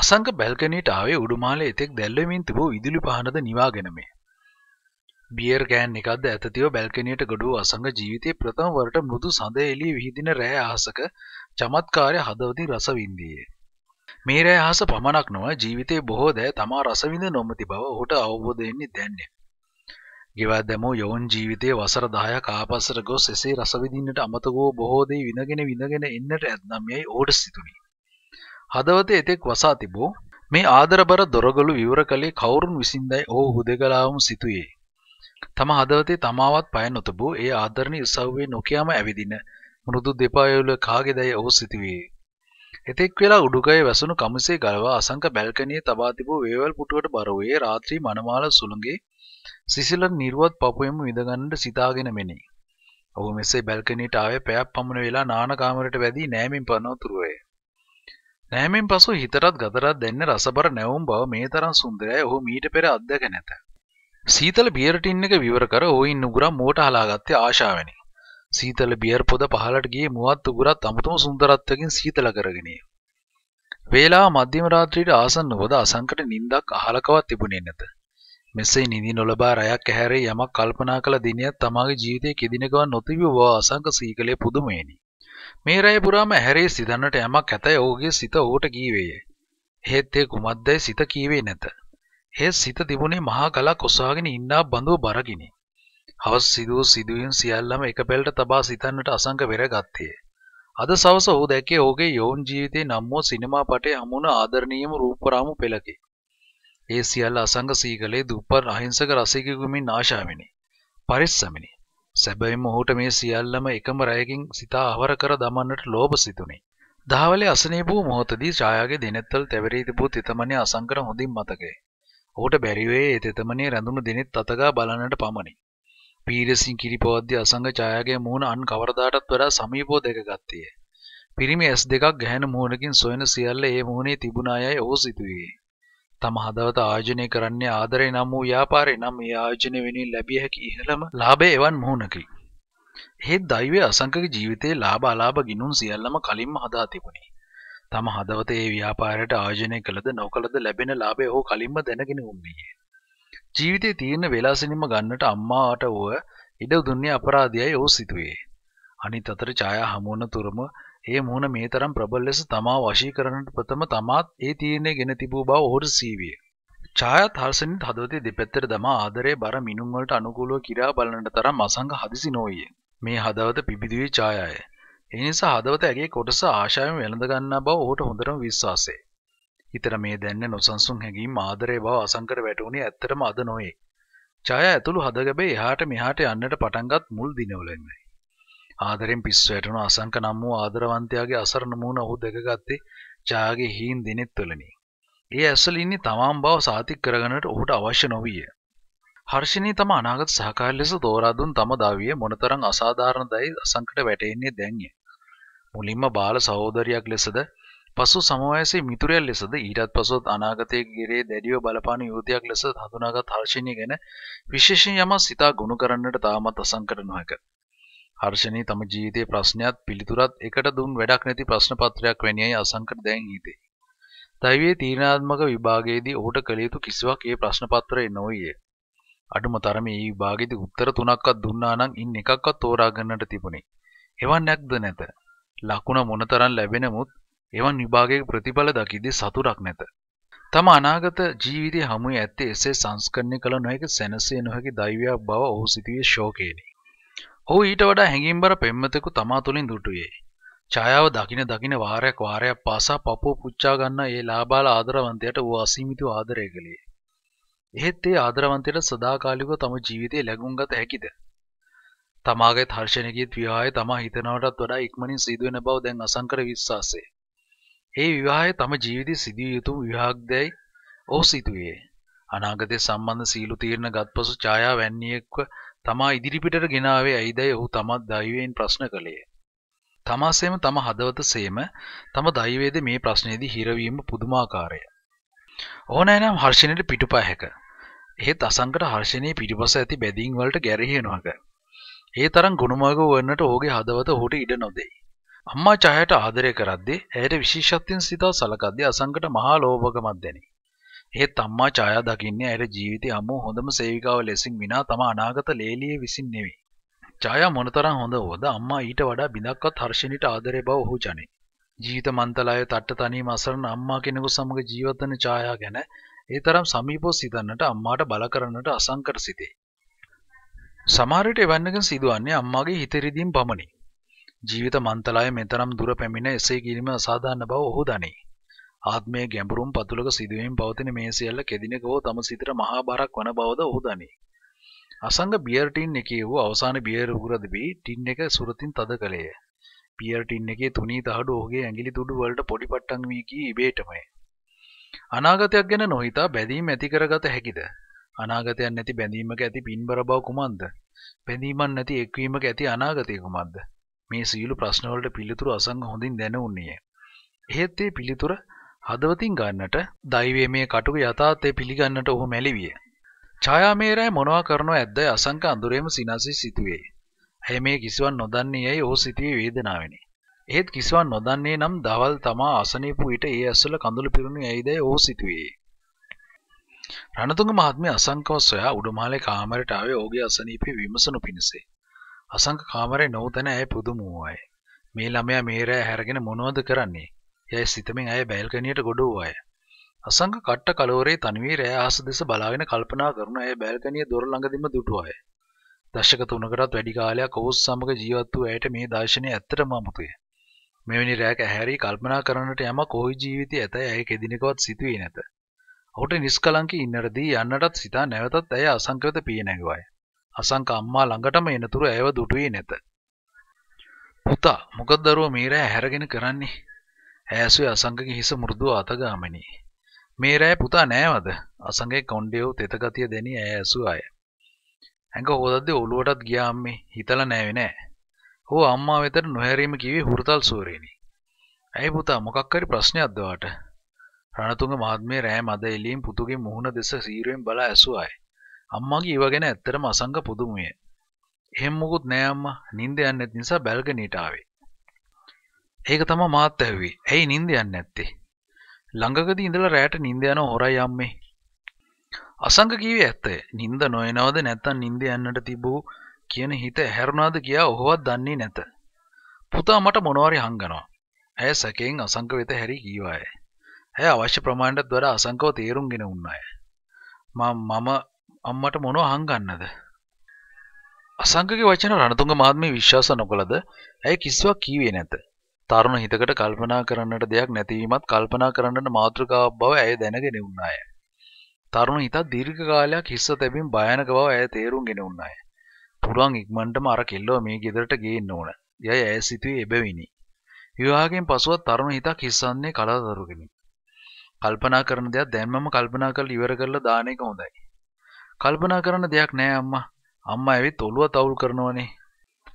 අසංක බැල්කනීට ආවේ උඩුමාලේ එතෙක් දැල්වෙමින් තිබූ ඉදිලි පහනද නිවාගෙනමේ. බියර් ගෑන් එකක්ද ඇතතිව බැල්කනීට ගොඩුව අසංග ජීවිතයේ ප්‍රථම වරට මෘදු සඳ එළිය විහිදින රෑ අහසක චමත්කාරය හදවතින් රසවින්දීයේ. මේ රෑ අහස පමණක් නොව ජීවිතයේ බොහෝ දෑ තමා රසවිඳ නොමති බව ඔහුට අවබෝධ වෙන්නේ දැන්නේ. ගෙවල් දැමූ යෝන් ජීවිතයේ වසර 10ක ආපස්සට ගොස් එසේ රසවිඳින්නට අමතක වූ බොහෝ දේ විඳගෙන විඳගෙන එන්නට ඇතනම් යයි ඕඩස් සිතුනි. හදවත එතෙක් වසා තිබූ මේ ආදරබර දොරගොළු විවර කළේ කවුරුන් විසින්දයි ඔහු හුදෙකලාවම සිතුයේ. තම හදවතේ තමාවත් පය නොතබූ ඒ ආදරණීය උසව්වේ නොකියාම ඇවිදින මෘදු දෙපායවල කාගේදයි ඔහු සිතුවේ. එතෙක් වෙලා උඩුකය වැසුණු කමිසේ ගලවා අසංක බැල්කනියේ තබා තිබූ වේවල් පුටුවට බර වූයේ රාත්‍රී මනමාල සුළඟේ සිසිලන නිර්වත් පපුවෙම විඳගන්නට සිතාගෙන මෙනි. ඔහු මෙසේ බැල්කනියට ආවේ පැයක් පමණ වෙලා නාන කාමරයට වැදී නෑමින් පනවතුරුවේ. නෑමෙන් පසු හිතරත් ගදරත් දෙන්න රසබර නැවුම් බව මේ තරම් සුන්දරයි ඔහු මීට පෙර අත්දැක නැත. සීතල බියර් ටින් එක විවර කර ඔයින් නුගුරම් මෝට හලාගත්තේ ආශාවෙනි. සීතල බියර් පොද පහලට ගියේ මුවත් උගුරත් අමුතුම සුන්දරත්වකින් සීතල කරගෙන. වේලාව මධ්‍යම රාත්‍රියට ආසන්න හොද අසංකට නිින්දක් අහලකවත් තිබුණේ නැත. මෙසේ නිදි නොලබා රැයක් ඇහැරේ යමක් කල්පනා කළ දිනියත් තමාගේ ජීවිතයේ කෙදිනකව නොතිබි බව අසංක සීකලේ පුදුමයෙනි. මේ රැය පුරාම ඇහැරේ සිදන්නට යමක් ඇතැයි ඔහුගේ සිත ඔහුට කීවේය. එහෙත් ඒ කුමක්දැයි සිත කීවේ නැත. ඒ සිත තිබුණේ මහා ගලක් ඔසවාගෙන ඉන්නා බඳු බරගිනි. හවස් සිදූ සිදුවීම් සියල්ලම එක පෙළට තබා සිතන්නට අසංක වෙර ගත්තේ. අද සවස ඔහු දැකේ ඔහුගේ යෝන් ජීවිතේ නම් වූ සිනමා පටේ හමුුණ ආදරණීයම රූපරාමු පෙළකි. ඒ සියල්ල අසංග සීගලේ දුප්පත් අහිංසක රසිකයෙකුමින් ආශාවෙනි. පරිස්සමිනි. සැබවින්ම ඔහුට මේ සියල්ලම එකම රැයකින් සිතා අවර කර දමන්නට ලෝභ සිතුනි. දහවලේ අසනීප වූ මොහොතදී ඡායාගේ දිනෙත්වල තැවරී තිබූ තෙතමනේ අසංකර හොඳින් මතකයි. ඔහුට බැරි වයේ ඒ තෙතමනේ රැඳුණු දිනෙත් අතගා බලන්නට පමණි. පීරසින් කිරිපවද්දී අසංග ඡායාගේ මූණ අන් කවරදාටත් වඩා සමීපව දැකගත්තේ. පිරිමි S2ක් ගැහෙන මූණකින් සොයන සියල්ල ඒ මූණේ තිබුණායයි ඔහු සිතුවේ. තම හදවත ආයෝජනය කරන්නේ ආදරේ නම් වූ ව්‍යාපාරේ නම් මේ ආයෝජනය වෙනුවෙන් ලැබිය හැකි ඉහළම ලාභය එවන් මුහුණකි. එහෙත් දෛවයේ අසංකක ජීවිතයේ ලාභ අලාභ ගිනුම් සියල්ලම කලින්ම හදා තිබුණි. තම හදවතේ මේ ව්‍යාපාරයට ආයෝජනය කළද නොකළද ලැබෙන ලාභය ඔහු කලින්ම දැනගෙන උන්නේ. ජීවිතේ තියෙන වෙලාසිනින්ම ගන්නට අම්මාට ඌව ඉඩ දුන්නේ අපරාධයයි ඔහු සිතුවේ. අනිත් අතට ඡායා හමුවන තුරම ඒ මුහුණ මේ තරම් ප්‍රබල ලෙස තමා වශී කරන්නට ප්‍රථම තමාත් ඒ තීරණය ගෙන තිබූ බව ඔහුට සීවිය. ඡායත් හර්ෂණිත් හදවතේ දෙපැත්තට දමා ආදරයේ බර මිනුම් වලට අනුකූලව කිරා බලන්නට තරම් අසංග හදිසි නොවිය. මේ හදවත පිබිදුවේ ඡායය. ඒ නිසා හදවත ඇගේ කොටස ආශාවෙන් වෙළඳ ගන්නා බව ඔහුට හොඳටම විශ්වාසයි. හිතට මේ දැන්නේ නොසන්සුන් හැඟීම් ආදරේ බව අසංකර වැටුණේ ඇත්තටම අද නොවේ. ඡාය ඇතුළු හදගබේ එහාට මෙහාට යන්නට පටන්ගත් මුල් දිනවලින්මයි. ආදරෙන් පිස්සු වැටුණු අසංක නම් වූ ආදරවන්තයාගේ අසරණ මුණ ඔහු දැකගත්තේ ජයාගේ හීන් දිනෙත් තුළනි. ඒ ඇසල ඉන්නේ තමාම් බව සාතික් කරගන්නට ඔහුට අවශ්‍ය නොවිය. හර්ෂණී තම අනාගත සහකාරී ලෙස තෝරා දුන් තම දවිය මොනතරම් අසාධාරණ දයි අසංකට වැටෙන්නේ දැන්ය. මුලින්ම බාල සහෝදරියක් ලෙසද පසු සමවයසේ මිතුරියක් ලෙසද ඊටත් පසුත් අනාගතයේ ගිරේ දැඩිව බලපාන යුවතියක් ලෙස හඳුනාගත් හර්ෂණී ගැන විශේෂයෙන් යමක් සිතා ගොනු කරන්නට තාමත් අසංකට නොහැක. හර්ෂණී තම ජීවිතයේ ප්‍රශ්නයත් පිළිතුරත් එකට දුන් වැඩක් නැති ප්‍රශ්න පත්‍රයක් වැනියයි අසංකට දැන් හිතේ. දෛවයේ තීරණාත්මක විභාගයේදී ඔහුට කළ යුතු කිසිවක් ඒ ප්‍රශ්න පත්‍රයේ නොවිය. අඩුම තරමේ මේ විභාගයේදී උත්තර තුනක්වත් දුන්නා නම් ඉන් එකක්වත් තෝරා ගන්නට තිබුණේ. එවන් නැක්ද නැත. ලකුණ මොනතරම් ලැබෙනමුත් එවන් විභාගයක ප්‍රතිඵල දකිද්දී සතුටක් නැත. තම අනාගත ජීවිතය හමුවේ ඇත්තේ එසේ සංස්කරණය කළ නොහැකි සැනසෙ නොහැකි දෛවයක් බව ඔහු සිතුවේ ශෝකයෙනි. ඔහු ඊට වඩා හැඟීම්බර පෙම්මතෙකු තමා තුළින් දුටුවේ. ඡායාව දකින දකින වාරයක් වාරයක් පාසා පපුව පුච්චා ගන්නා ඒ ලාබාල ආදරවන්තයට ඌ අසීමිත ආදරය කළේ. එහෙත් ඒ ආදරවන්තයට සදාකාලිකව තම ජීවිතේ ලැබුම්ගත හැකිද? තමාගේ හර්ෂණිකී විවාහය තමා හිතනවටත් වඩා ඉක්මනින් සිදුවෙන බව දැන් අසංකර විශ්වාසය. ඒ විවාහය තම ජීවිතේ සිදුවිය යුතු විවාහක් දැයි ඔහු සිතුවේ. අනාගතයේ සම්බන්ධ සීලු තීරණ ගත්පසු ඡායාව වැන්නියෙක්ව තමා ඉදිරිපිටට ගෙනාවේ ඇයිදයි ඔහු තමත් දෛවයෙන් ප්‍රශ්න කළේ. තමාසේම තම හදවත සේම තම දෛවයේද මේ ප්‍රශ්නයේදී හිරවීම පුදුමාකාරය. ඕනෑනම් හර්ෂණයට පිටුපැහැක. එහෙත් අසංකට හර්ෂණයේ පිටිපස ඇති බැදීන් වලට ගැරහීනවක. ඒ තරම් ගුණමග වන්නට ඔහුගේ හදවත ඔහුට ඉඩ නොදෙයි. අම්මා ඡායට ආදරය කරද්දී ඇයට විශේෂත්වයෙන් සිතා සලකද්දී අසංකට මහා ලෝභකමක් දැනේ. එහෙත් අම්මා ඡායා දකින්නේ ඇයට ජීවිතේ අමෝ හොඳම සේවිකාව ලෙසින් විනා තම අනාගත ලේලිය විසින් නෙවෙයි. ඡායා මොනතරම් හොඳ වුවද අම්මා ඊට වඩා බිඳක්වත් හර්ෂණීට ආදරේ බව ඔහු ජනේ. ජීවිත මන්තලය තට්ට තනීම අසරණ අම්මා කෙනෙකු සමග ජීවත් වන ඡායා ගැන ඒ තරම් සමීපව සිතන්නට අම්මාට බල කරන්නට අසංකර සිතේ. සමහර විට එවන්නකින් සිදුවන්නේ අම්මාගේ හිතරිදීම් පමණි. ජීවිත මන්තලය මෙතරම් දුර පැමිණ එසේ කිරීම අසාධාරණ බව ඔහු දනේ. ආත්මය ගැඹුරුම් පතුලක සිදුවීම් පවතින මේ සියල්ල කෙදිනක හෝ තම සිතට මහා බරක් වන බවද ඔහු දනී. අසංග බියර් ටින් එකේ වූ අවසාන බියර් උගුරද බී ටින් එක සුරතින් තද කළේය. පියර් ටින් එකේ තුනී තහඩු ඔහුගේ ඇඟිලි තුඩු වලට පොඩි පට්ටම් වී ගී ඉබේටමයි. අනාගතයක් ගැන නොහිතා බැඳීම් ඇති කරගත හැකිද? අනාගතයක් නැති බැඳීමක ඇති පින්බර බව කුමක්ද? බැඳීමක් නැති එක්වීමක ඇති අනාගතය කුමක්ද? මේ සියලු ප්‍රශ්න වලට පිළිතුරු අසංග හොඳින් දැනුන්නේ. එහෙත් මේ පිළිතුර හදවතින් ගන්නට දෛවයේ මේ කටුක යථාර්ථය පිළිගන්නට ඔහු මැලිවිය. ඡායාමය රැය මොනවා කරනව ඇද්දයි අසංක අඳුරේම සිනාසී සිටුවේ. ඇය මේ කිසිවන් නොදන්නේ යයි ඔහු සිටුවේ වේදනාවෙනි. ඒත් කිසිවන් නොදන්නේ නම් දවල් තමා අසනීප විට ඒ ඇස්වල කඳුළු පිරුණු ඇයිදයි ඔහු සිටුවේ. රණතුංග මහත්මිය අසංකව සොයා උඩුමාලේ කාමරයට ආවේ ඔහුගේ අසනීපේ විමසනු පිණිසයි. අසංක කාමරේ නොඋතන ඇය පුදුම වූවාය. මේ ළමයා මේ රැය හැරගෙන මොනවද කරන්නේ? යැයි සිතමින් ඇය බැල්කනියට ගොඩ වූ අය. අසංග කට්ට කලෝරේ තනිවී රෑ ආස දෙස බලාගෙන කල්පනා කරන ඇය බැල්කනිය දොර ළඟදිම දුටු අය. දශක තුනකටත් වැඩි කාලයක් ඔවුස් සමග ජීවත් වූ ඇයට මේ දර්ශනය ඇත්තටම අමුතුය. මෙවැනි රෑක හැරී කල්පනා කරන්නට යම කොයි ජීවිතය ඇතැයි ඇය කෙදිනකවත් සිතුවේ නැත. ඔහුට නිස්කලංකී ඉන්නරදී යන්නටත් සිතා නැවතත් ඇය අසංකත පිය නැගුවයි. අසංක අම්මා ළඟටම එනතුරු ඇයව දුටුවේ නැත. පුතා, මොකද දරුවා මීරෑ හැරගෙන කරන්නේ? ඈසුවේ අසංගගේ හිස මෘදුව අතගාමිනි. මේ රෑ පුතා නෑවද? අසංගේ කොණ්ඩේ තෙත ගතිය දැනි ඈසු අය. ඇඟ හොදද්දී ඔළුවටත් ගියා අම්මේ. හිතලා නෑවේ නෑ. හෝ අම්මා වෙතට නොහැරීම කිව්වේ හුරතල් සූරීනි. ඇයි පුතා මොකක් හරි ප්‍රශ්නයක්ද වාට? රණතුංග මහත්මේ රෑ මද එළියෙන් පුතුගේ මුහුණ දෙස සීරුවෙන් බලා ඇසුවාය. අම්මාගේ ඊව ගැන ඇත්තටම අසංග පුදුමය. එහෙම මොකුත් නෑ අම්මා. නිින්ද යන්නෙත් නිසා බැල්කනියට ආවේ. ඒක තමා මාත් ඇහුවේ. ඇයි නිින්ද යන්නේ නැත්තේ? ළඟකදී ඉඳලා රැයට නිින්ද යන හොරයි අම්මේ. අසංග කීවේ ඇත්තය. නිින්ද නොයනවද නැත්නම් නිින්ද යන්නට තිබූ කියන හිත හැරුණාද කියා ඔහුවත් දන්නේ නැත. පුතා මට මොනවාරි හංගනවා. ඇය සැකයෙන් අසංග වෙත හැරී කීවාය. ඇය අවශ්‍ය ප්‍රමාණයටත් වඩා අසංගව තේරුම්ගෙන උන්නාය. මම අම්මට මොනව හංගන්නද? අසංගගේ වචන රණතුංග මහත්මිය විශ්වාස නොකළද ඇය කිසිවක් කීවේ නැත. තරුණ හිතකට කල්පනා කරන්නට දෙයක් නැතිවීමත් කල්පනා කරන්නට මාතෘකාවක් බව ඇය දැනගෙන උන්නාය. තරුණ හිතත් දීර්ඝ කාලයක් හිස්ස තැබීම භයානක බව ඇය තේරුම්ගෙන උන්නාය. පුළුවන් ඉක්මනටම අර කෙල්ලව මේ ගෙදරට ගේන්න ඕන. යයි ඇය සිතුවේ එබැවිනි. විවාහයෙන් පසුවත් තරුණ හිතක් හිස්සන්නේ කලාතරුගෙනි. කල්පනා කරන දෙයක් දැන්මම කල්පනා කරලා ඉවර කරලා දාන එක හොඳයි. කල්පනා කරන දෙයක් නෑ අම්මා. අම්මා ඇවිත් ඔළුව තවුල් කරනවනේ.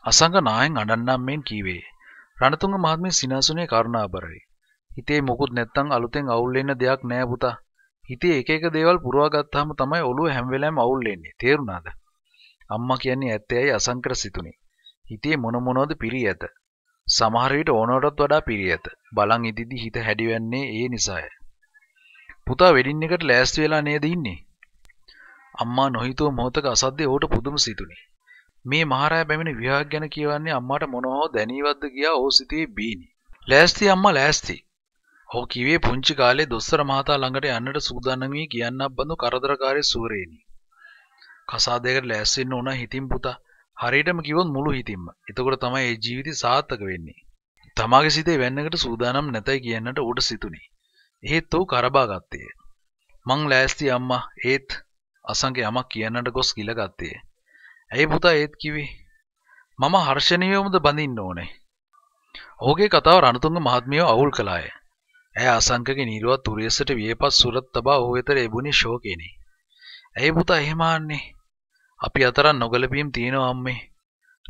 අසංග නායෙන් අඬන්නම් මෙන් කීවේ. රණතුංග මහත්මිය සිනාසුනේ කරුණාබරයි. හිතේ මොකුත් නැත්තම් අලුතෙන් අවුල් වෙන්න දෙයක් නෑ පුතා. හිතේ එක එක දේවල් පුරවා ගත්තාම තමයි ඔළුව හැම වෙලාවෙම අවුල් වෙන්නේ. තේරුණාද? අම්මා කියන්නේ ඇත්තයි අසංකර සිතුනේ. හිතේ මොන මොනවද පිරී ඇත. සමහර විට ඕනකටත් වඩා පිරී ඇත. බලන් ඉදිදි හිත හැඩිවෙන්නේ ඒ නිසාය. පුතා වෙඩින් එකට ලෑස්ති වෙලා නේද ඉන්නේ? අම්මා නොහිතුව මොහොතක අසද්දේ ඔහුට පුදුම සිතුනි. මේ මහරය පැමිණ විවාහ ගැන කියවන්නේ අම්මාට මොනෝ දැනීවත්ද කියා ඔහු සිටියේ බීනි. ලෑස්ති අම්මා ලෑස්ති. ඔහු කිව්වේ පුංචි කාලේ දොස්තර මහතා ළඟට යන්නට සූදානම් වී කියන්නක් බඳු කරදරකාරී සූරේනි. කසාදයකට ලෑස්ති වෙන්න උනා හිතින් පුතා. හරියටම කිව්වොත් මුළු හිතින්ම. එතකොට තමයි ඒ ජීවිතය සාර්ථක වෙන්නේ. තමාගේ සිතේ වැන්නකට සූදානම් නැතයි කියන්නට ඌට සිතුනේ. එහෙත් ඔහු කරබා ගත්තේ. මං ලෑස්ති අම්මා. ඒත් අසංගේ යමක් කියන්නට ගොස් ගිලගත්තේ. ඇයි පුතා ඒත් කිවි මම හර්ෂණයෝමුද බඳින්න ඕනේ ඕගේ කතාව රණතුන්ග මහත්මියෝ අවුල් කළාය ඇය අසංකක නිරුව තුරියසට වියපත් සුරත් තබා ඔහු වෙතර එබුණි ශෝකෙනි ඇයි පුතා එහෙමාන්නේ අපි අතරන් නොගලපීම් තියෙනවා අම්මේ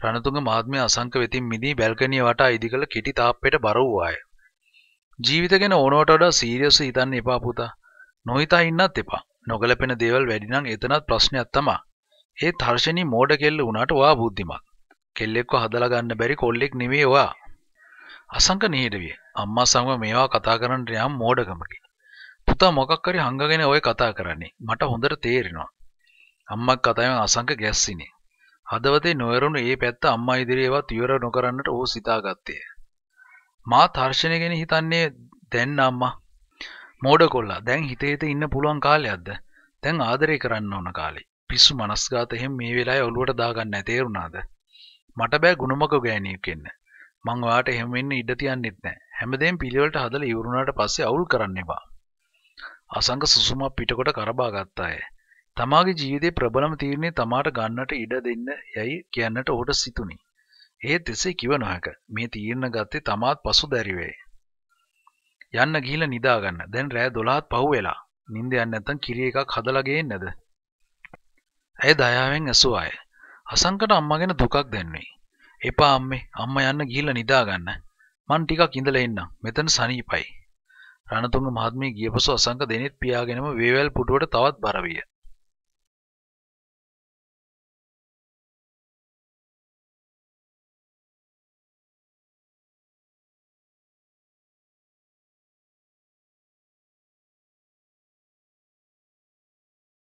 රණතුංග මහත්මිය අසංක වෙතින් මිදී බැල්කනිය වටා ඉදිකළ කිටි තාප්පෙට බර වූවාය ජීවිත ගැන ඕනවට වඩා සීරියස් හිතන්න එපා පුතා නොහිතා ඉන්නත් එපා නොගලපෙන දේවල් වැඩි නම් එතනත් ප්‍රශ්නයක් තමයි ඒ තර්ශනී මෝඩ කෙල්ල වුණාට වා බුද්ධිමත්. කෙල්ලෙක්ව හදලා ගන්න බැරි කොල්ලෙක් නෙමෙයි ඔයා. අසංක නීඩවිය. අම්මා සමග මේවා කතා කරන්නට යම් මෝඩකමකි. පුතා මොකක් හරි හංගගෙන ඔය කතා කරන්නේ. මට හොඳට තේරෙනවා. අම්මා කතාවෙන් අසංක ගැස්සිනේ. හදවතේ නොයරුණු ඒ පැත්ත අම්මා ඉදිරියේවත් ඉවර නොකරන්නට ඔහු සිතාගත්තේ. මා තර්ශනය ගැන හිතන්නේ දැන් අම්මා. මෝඩ කොල්ලා දැන් හිතේ ඉන්න පුළුවන් කාලයක්ද? දැන් ආදරය කරන්න ඕන කාලේ. පිස්සු මනස්ගත එහෙම මේ වෙලාවේ ඔළුවට දාගන්න තේරුණාද? මට බෑ ගුණමක ගෑණියෙක් වෙන්න. මං ඔයාට එහෙම වෙන්න ඉඩ තියන්නෙත් නෑ. හැමදේම පිළිවෙලට හදලා ඉවරුණාට පස්සේ අවුල් කරන්න එපා. අසංග සුසුමක් පිටකොට කරබා ගත්තාය. තමාගේ ජීවිතේ ප්‍රබලම තීරණේ තමාට ගන්නට ඉඩ දෙන්න යයි කියන්නට ඔහුට සිතුණි. ඒත් එසේ කිව නොහැක. මේ තීරණ ගත්තේ තමාත් පසුදැරිවේ. යන්න ගිහිල්ලා නිදාගන්න. දැන් රෑ 12ත් පහු වෙලා. නිින්ද යන්නේ නැත්තම් කිරි එකක් හදලා ගේන්නද? ඇය දයාවෙන් ඇසුවාය. හසංකට අම්මා ගැන දුකක් දැනුනේ. "එපා අම්මේ, අම්මා යන්න ගිහිල්ලා නිදාගන්න. මං ටිකක් ඉඳලා එන්නම්. මෙතන සනීපයි." රණතුංග මහත්මිය ගියපසු අසංක දෙනෙත් පියාගෙනම වේවැල් පුටුවට තවත් බර විය.